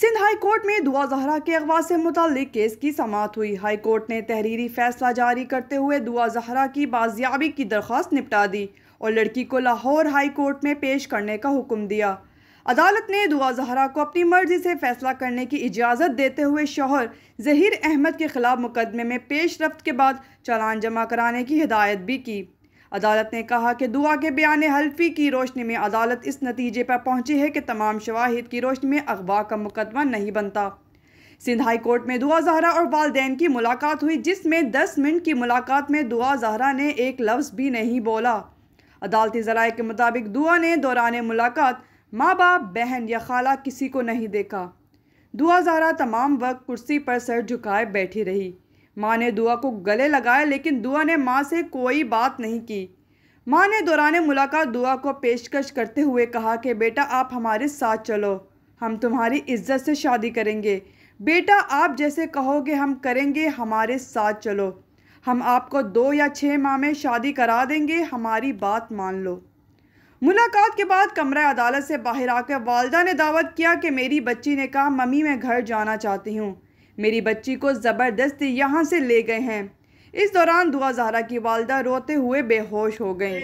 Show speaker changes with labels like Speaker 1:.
Speaker 1: Sindh high court में दुआ जहरा के अगवा से मुतल केस की समाप्त हुई हाई कोर्ट ने तहरीरी फैसला जारी करते हुए दुआ जहरा की बाजियाबी की दरख्वास्त निपटा दी और लड़की को लाहौर हाई कोर्ट में पेश करने का हुक्म दिया अदालत ने दुआ जहरा को अपनी मर्जी से फैसला करने की इजाज़त देते हुए शोहर जहीर अहमद के खिलाफ मुकदमे में पेश रफ्त के बाद चालान जमा कराने की हिदायत भी की अदालत ने कहा कि दुआ के बयान हल्फी की रोशनी में अदालत इस नतीजे पर पहुंची है कि तमाम शवाहिद की रोशनी में अगवा का मुकदमा नहीं बनता सिंध हाई कोर्ट में दुआ जहरा और वालदेन की मुलाकात हुई जिसमें दस मिनट की मुलाकात में दुआ जहरा ने एक लफ्ज़ भी नहीं बोला अदालती जराए के मुताबिक दुआ ने दौरान मुलाकात माँ बाप बहन या खाला किसी को नहीं देखा दुआ जहरा तमाम वक्त कुर्सी पर सर झुकाए बैठी रही माँ ने दुआ को गले लगाया लेकिन दुआ ने माँ से कोई बात नहीं की माँ ने दौरान मुलाकात दुआ को पेशकश करते हुए कहा कि बेटा आप हमारे साथ चलो हम तुम्हारी इज्जत से शादी करेंगे बेटा आप जैसे कहोगे हम करेंगे हमारे साथ चलो हम आपको दो या छः माह में शादी करा देंगे हमारी बात मान लो मुलाकात के बाद कमरा अदालत से बाहर आकर वालदा ने दावत किया कि मेरी बच्ची ने कहा मम्मी मैं घर जाना चाहती हूँ मेरी बच्ची को ज़बरदस्ती यहाँ से ले गए हैं इस दौरान दुआ जहरा की वालदा रोते हुए बेहोश हो गई